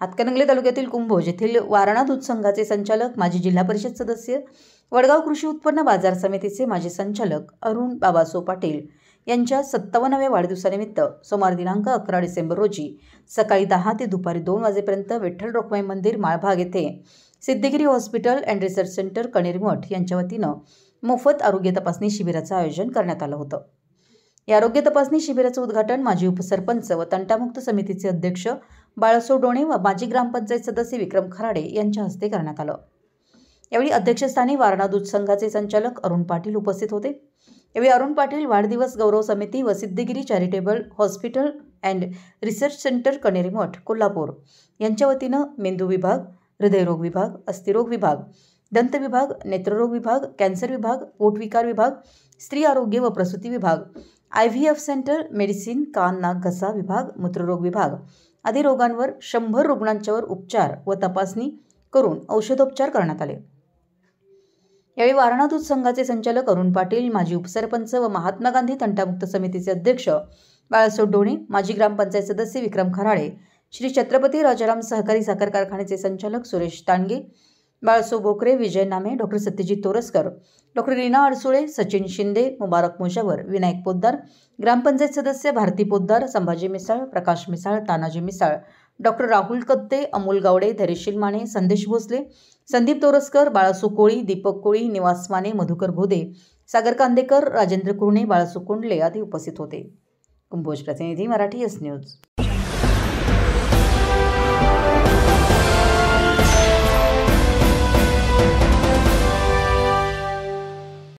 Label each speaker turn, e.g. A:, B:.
A: हातकणंगले तालुक्यातील कुंभोज येथील वारणा दूध संघाचे संचालक माजी जिल्हा परिषद सदस्य वडगाव कृषी उत्पन्न बाजार समितीचे माजी संचालक अरुण बाबासो पाटील यांच्या सत्तावन्नाव्या वाढदिवसानिमित्त सोमवार दिनांक अकरा डिसेंबर रोजी सकाळी दहा ते दुपारी दोन वाजेपर्यंत विठ्ठल रोखमाई मंदिर माळभाग येथे Siddhagiri hospital and research centre मठ यांच्या वतीनं मोफत आरोग्य तपासणी शिबिराचं आयोजन करण्यात आलं होतं या आरोग्य तपासणी शिबिराचं उद्घाटन माजी उपसरपंच व तंटामुक्त समितीचे अध्यक्ष बाळसो डोणे व माजी ग्रामपंचायत सदस्य विक्रम खराडे यांच्या हस्ते करण्यात आलं यावेळी अध्यक्षस्थानी वारणा दूध संघाचे संचालक अरुण पाटील उपस्थित होते यावेळी अरुण पाटील वाढदिवस गौरव समिती व Siddhagiri charitable hospital and research centre Kaneri मठ कोल्हापूर यांच्या वतीनं मेंदू विभाग हृदयरोग विभाग अस्थिरोग विभाग दंत विभाग नेत्ररोग विभाग कॅन्सर विभाग पोटविकार विभाग स्त्री आरोग्य व प्रसूती विभाग I V F centre medicine कान नाक घसा विभाग मूत्ररोग विभाग आदी रोगांवर शंभर रुग्णांच्यावर उपचार व तपासणी करून औषधोपचार करण्यात आले यावेळी वारणादूत संघाचे संचालक अरुण पाटील माजी उपसरपंच व महात्मा गांधी तंटामुक्त समितीचे अध्यक्ष बाळासाहेब डोणे माजी ग्रामपंचायत सदस्य विक्रम खराळे श्री छत्रपती राजाराम सहकारी साखर कारखान्याचे संचालक सुरेश तांडगे बाळसो बोकरे विजय नामे डॉक्टर सत्यजित तोरसकर डॉक्टर रीना अडसुळे सचिन शिंदे मुबारक मुजावर विनायक पोद्दार ग्रामपंचायत सदस्य भारती पोद्दार संभाजी मिसाळ प्रकाश मिसाळ तानाजी मिसाळ डॉक्टर राहुल कत्ते अमोल गावडे धैर्यशील माने संदेश भोसले संदीप तोरसकर बाळासू कोळी दीपक कोळी निवास माने मधुकर भोदे सागर कांदेकर राजेंद्र कुरणे बाळासू कोंडले आदी उपस्थित होते कुंभोज प्रतिनिधी मराठी एस न्यूज